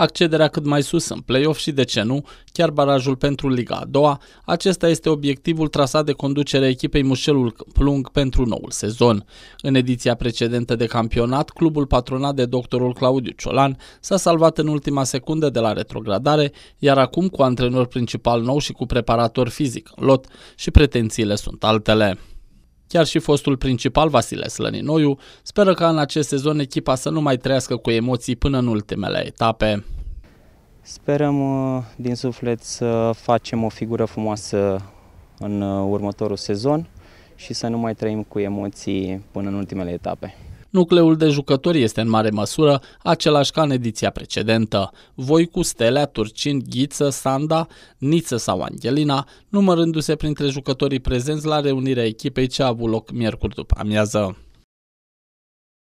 accederea cât mai sus în play-off și, de ce nu, chiar barajul pentru Liga a doua. Acesta este obiectivul trasat de conducerea echipei Mușelul Plung pentru noul sezon. În ediția precedentă de campionat, clubul patronat de doctorul Claudiu Ciolan s-a salvat în ultima secundă de la retrogradare, iar acum cu antrenor principal nou și cu preparator fizic în lot și pretențiile sunt altele. Chiar și fostul principal Vasile Slăninoiu speră ca în acest sezon echipa să nu mai trăiască cu emoții până în ultimele etape. Sperăm uh, din suflet să facem o figură frumoasă în uh, următorul sezon și să nu mai trăim cu emoții până în ultimele etape. Nucleul de jucători este în mare măsură același ca în ediția precedentă. Voicu, Stelea, Turcin, Ghiță, Sanda, Niță sau Angelina, numărându-se printre jucătorii prezenți la reunirea echipei ce a avut loc miercuri după amiază.